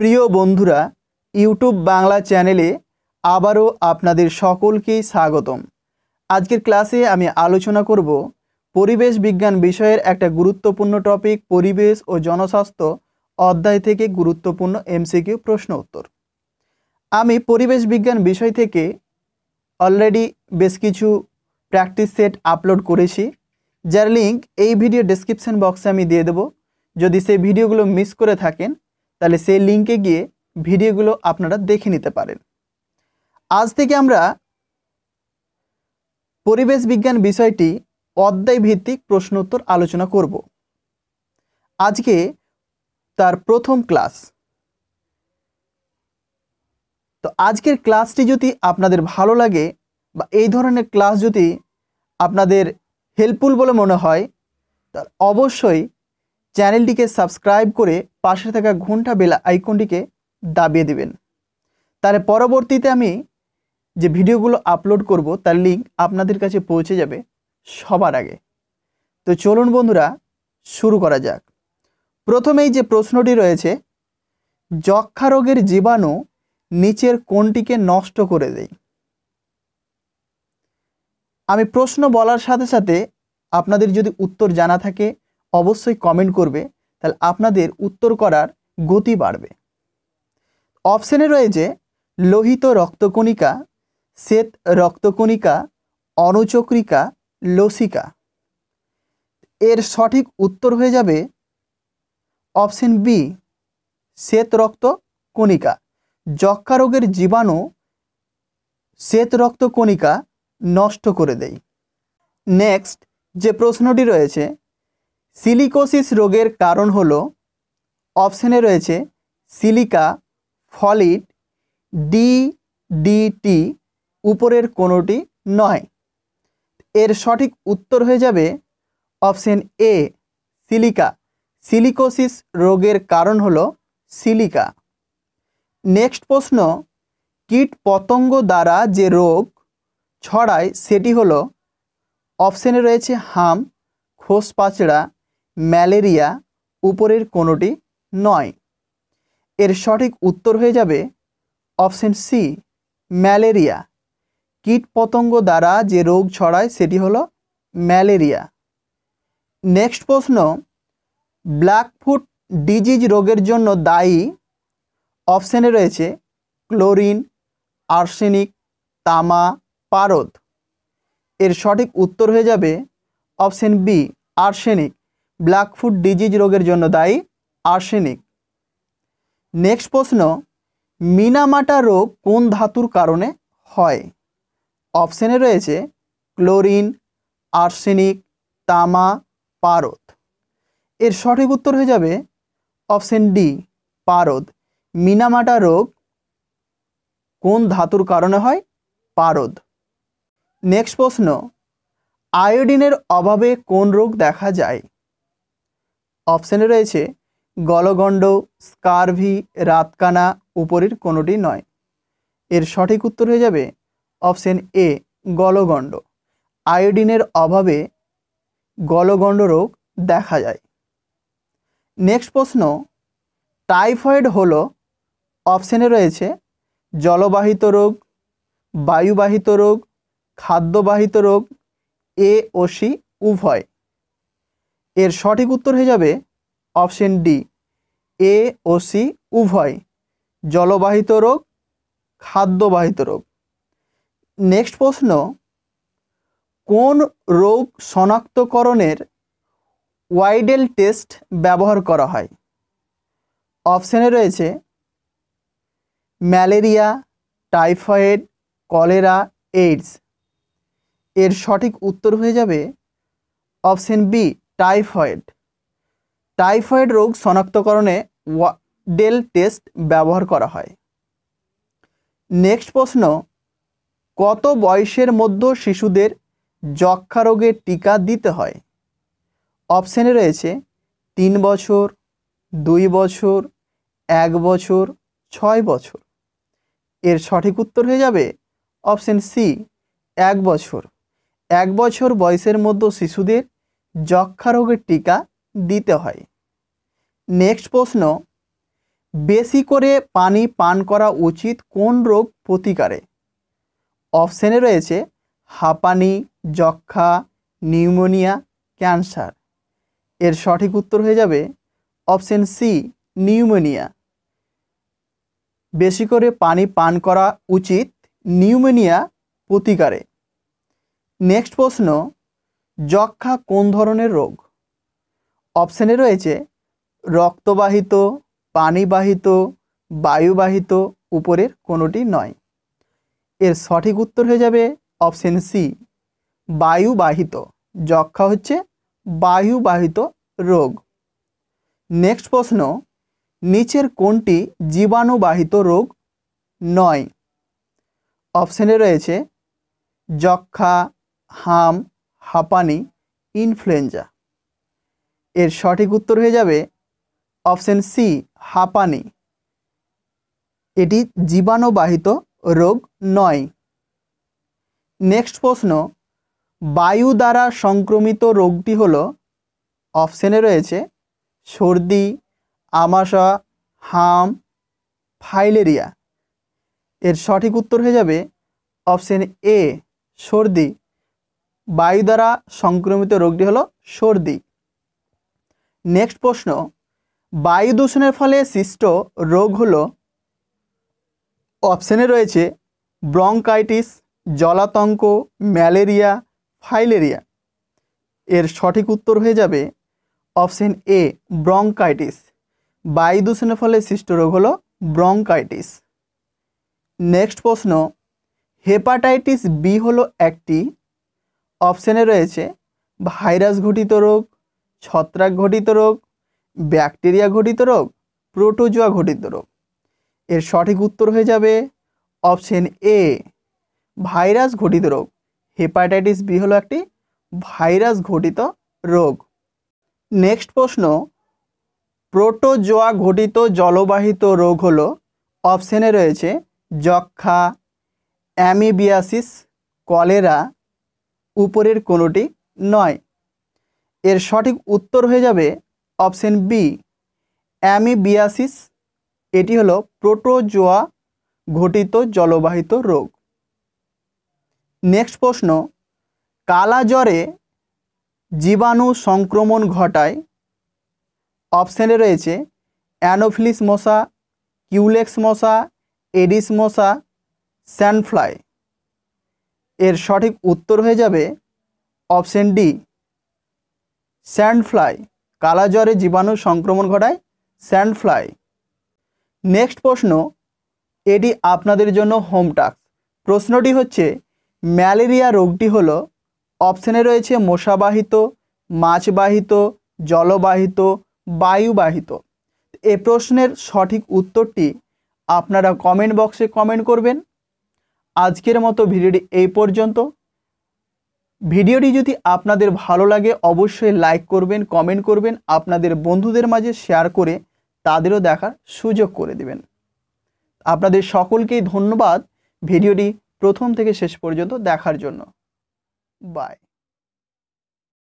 প্রিয় বন্ধুরা ইউটিউব বাংলা চ্যানেলে আবারও আপনাদের সকলকে স্বাগতম আজকের ক্লাসে আমি আলোচনা করব পরিবেশ বিজ্ঞান বিষয়ের একটা গুরুত্বপূর্ণ টপিক পরিবেশ ও জনস্বাস্থ্য অধ্যায় থেকে গুরুত্বপূর্ণ এমসিকিউ প্রশ্ন উত্তর আমি পরিবেশ বিজ্ঞান বিষয় থেকে অলরেডি বেশ কিছু প্র্যাকটিস সেট আপলোড করেছি যার লিঙ্ক এই ভিডিও ডেসক্রিপশন বক্সে আমি দিয়ে দেব যদি সেই ভিডিওগুলো মিস করে থাকেন তাহলে সেই লিঙ্কে গিয়ে ভিডিওগুলো আপনারা দেখে নিতে পারেন আজ থেকে আমরা পরিবেশ বিজ্ঞান বিষয়টি অধ্যায় ভিত্তিক প্রশ্নোত্তর আলোচনা করব আজকে তার প্রথম ক্লাস তো আজকের ক্লাসটি যদি আপনাদের ভালো লাগে বা এই ধরনের ক্লাস যদি আপনাদের হেল্পফুল বলে মনে হয় তার অবশ্যই চ্যানেলটিকে সাবস্ক্রাইব করে পাশে থাকা ঘন্টা বেলা আইকনটিকে দাবিয়ে দেবেন তাহলে পরবর্তীতে আমি যে ভিডিওগুলো আপলোড করব তার লিঙ্ক আপনাদের কাছে পৌঁছে যাবে সবার আগে তো চলুন বন্ধুরা শুরু করা যাক প্রথমেই যে প্রশ্নটি রয়েছে যক্ষা রোগের জীবাণু নিচের কোনটিকে নষ্ট করে দেয় আমি প্রশ্ন বলার সাথে সাথে আপনাদের যদি উত্তর জানা থাকে অবশ্যই কমেন্ট করবে তাহলে আপনাদের উত্তর করার গতি বাড়বে অপশানে রয়েছে লোহিত রক্তকণিকা শ্বেত রক্তকণিকা অণুচক্রিকা লসিকা এর সঠিক উত্তর হয়ে যাবে অপশান বি শ্বেত রক্ত কণিকা যক্ষা রোগের জীবাণু শ্বেত রক্ত কণিকা নষ্ট করে দেয় নেক্সট যে প্রশ্নটি রয়েছে সিলিকোসিস রোগের কারণ হল অপশানে রয়েছে সিলিকা ফলিট ডি টি উপরের কোনোটি নয় এর সঠিক উত্তর হয়ে যাবে অপশান এ সিলিকা সিলিকোসিস রোগের কারণ হল সিলিকা নেক্সট প্রশ্ন কীট পতঙ্গ দ্বারা যে রোগ ছড়ায় সেটি হল অপশানে রয়েছে হাম খোস পাচড়া ম্যালেরিয়া উপরের কোনোটি নয় এর সঠিক উত্তর হয়ে যাবে অপশন সি ম্যালেরিয়া কীটপতঙ্গ দ্বারা যে রোগ ছড়ায় সেটি হলো ম্যালেরিয়া নেক্সট প্রশ্ন ব্ল্যাকফুট ডিজিজ রোগের জন্য দায়ী অপশানে রয়েছে ক্লোরিন আর্সেনিক তামা পারদ এর সঠিক উত্তর হয়ে যাবে option B arsenic black foot disease রোগের জন্য দায়ী আর্সেনিক নেক্সট প্রশ্ন মিনামাটা রোগ কোন ধাতুর কারণে হয় অপশানে রয়েছে ক্লোরিন আর্সেনিক তামা পারদ এর সঠিক উত্তর হয়ে যাবে অপশান ডি পারদ মিনামাটা রোগ কোন ধাতুর কারণে হয় পারদ নেক্সট প্রশ্ন আয়োডিনের অভাবে কোন রোগ দেখা যায় অপশানে রয়েছে গলগণ্ড স্কারভি রাতকানা উপরের কোনোটি নয় এর সঠিক উত্তর হয়ে যাবে অপশান এ গলগণ্ড আয়োডিনের অভাবে গলগণ্ড রোগ দেখা যায় নেক্সট প্রশ্ন টাইফয়েড হল অপশানে রয়েছে জলবাহিত রোগ বায়ুবাহিত রোগ খাদ্যবাহিত রোগ এ ও সি উভয় এর সঠিক উত্তর হয়ে যাবে অপশন ডি এ ও সি উভয় জলবাহিত রোগ খাদ্যবাহিত রোগ নেক্সট প্রশ্ন কোন রোগ শনাক্তকরণের ওয়াইডেল টেস্ট ব্যবহার করা হয় অপশানে রয়েছে ম্যালেরিয়া টাইফয়েড কলেরা এইডস এর সঠিক উত্তর হয়ে যাবে অপশন বি টাইফয়েড টাইফয়েড রোগ শনাক্তকরণে ডেল টেস্ট ব্যবহার করা হয় নেক্সট প্রশ্ন কত বয়সের মধ্যে শিশুদের যক্ষা রোগের টিকা দিতে হয় অপশানে রয়েছে তিন বছর দুই বছর এক বছর ছয় বছর এর সঠিক উত্তর হয়ে যাবে অপশান সি এক বছর এক বছর বয়সের মধ্যে শিশুদের যক্ষা রোগের টিকা দিতে হয় নেক্সট প্রশ্ন বেশি করে পানি পান করা উচিত কোন রোগ প্রতিকারে অপশানে রয়েছে হাঁপানি যক্ষা নিউমোনিয়া ক্যান্সার এর সঠিক উত্তর হয়ে যাবে অপশান সি নিউমোনিয়া বেশি করে পানি পান করা উচিত নিউমোনিয়া প্রতিকারে নেক্সট প্রশ্ন যক্ষা কোন ধরনের রোগ অপশানে রয়েছে রক্তবাহিত পানিবাহিত বায়ুবাহিত উপরের কোনোটি নয় এর সঠিক উত্তর হয়ে যাবে অপশান সি বায়ুবাহিত যক্ষা হচ্ছে বায়ুবাহিত রোগ নেক্সট প্রশ্ন নিচের কোনটি জীবাণুবাহিত রোগ নয় অপশানে রয়েছে যক্ষা হাম হাঁপানি ইনফ্লুয়েঞ্জা এর সঠিক উত্তর হয়ে যাবে অপশান সি হাঁপানি এটি জীবাণুবাহিত রোগ নয় নেক্সট প্রশ্ন বায়ু দ্বারা সংক্রমিত রোগটি হল অপশানে রয়েছে সর্দি আমাশা হাম ফাইলেরিয়া এর সঠিক উত্তর হয়ে যাবে অপশান এ সর্দি বায়ু দ্বারা সংক্রমিত রোগটি হলো সর্দি নেক্সট প্রশ্ন বায়ু দূষণের ফলে সৃষ্ট রোগ হলো অপশানে রয়েছে ব্রঙ্কাইটিস জলাতঙ্ক ম্যালেরিয়া ফাইলেরিয়া এর সঠিক উত্তর হয়ে যাবে অপশন এ ব্রঙ্কাইটিস বায়ু দূষণের ফলে সৃষ্ট রোগ হলো ব্রঙ্কাইটিস নেক্সট প্রশ্ন হেপাটাইটিস বি হলো একটি অপশানে রয়েছে ভাইরাস ঘটিত রোগ ছত্রাক ঘটিত রোগ ব্যাকটেরিয়া ঘটিত রোগ প্রোটোজোয়া ঘটিত রোগ এর সঠিক উত্তর হয়ে যাবে অপশান এ ভাইরাস ঘটিত রোগ হেপাটাইটিস বি হলো একটি ভাইরাস ঘটিত রোগ নেক্সট প্রশ্ন প্রোটোজোয়া ঘটিত জলবাহিত রোগ হলো অপশানে রয়েছে যক্ষা অ্যামিবিয়াসিস কলেরা উপরের কোনোটি নয় এর সঠিক উত্তর হয়ে যাবে অপশান বি অ্যামিবিয়াসিস এটি হলো প্রোটোজোয়া ঘটিত জলবাহিত রোগ নেক্সট প্রশ্ন কালা জ্বরে জীবাণু সংক্রমণ ঘটায় অপশানে রয়েছে অ্যানোফিলিস মশা কিউলেক্স মশা এডিস মশা স্যান্ডফ্লাই এর সঠিক উত্তর হয়ে যাবে অপশন ডি স্যান্ডফ্লাই কালাজ্বরে জীবাণু সংক্রমণ ঘটায় স্যান্ডফ্লাই নেক্সট প্রশ্ন এটি আপনাদের জন্য হোম প্রশ্নটি হচ্ছে ম্যালেরিয়া রোগটি হলো অপশানে রয়েছে মশাবাহিত মাছবাহিত জলবাহিত বায়ুবাহিত এ প্রশ্নের সঠিক উত্তরটি আপনারা কমেন্ট বক্সে কমেন্ট করবেন আজকের মতো ভিডিওটি এই পর্যন্ত ভিডিওটি যদি আপনাদের ভালো লাগে অবশ্যই লাইক করবেন কমেন্ট করবেন আপনাদের বন্ধুদের মাঝে শেয়ার করে তাদেরও দেখার সুযোগ করে দেবেন আপনাদের সকলকেই ধন্যবাদ ভিডিওটি প্রথম থেকে শেষ পর্যন্ত দেখার জন্য বাই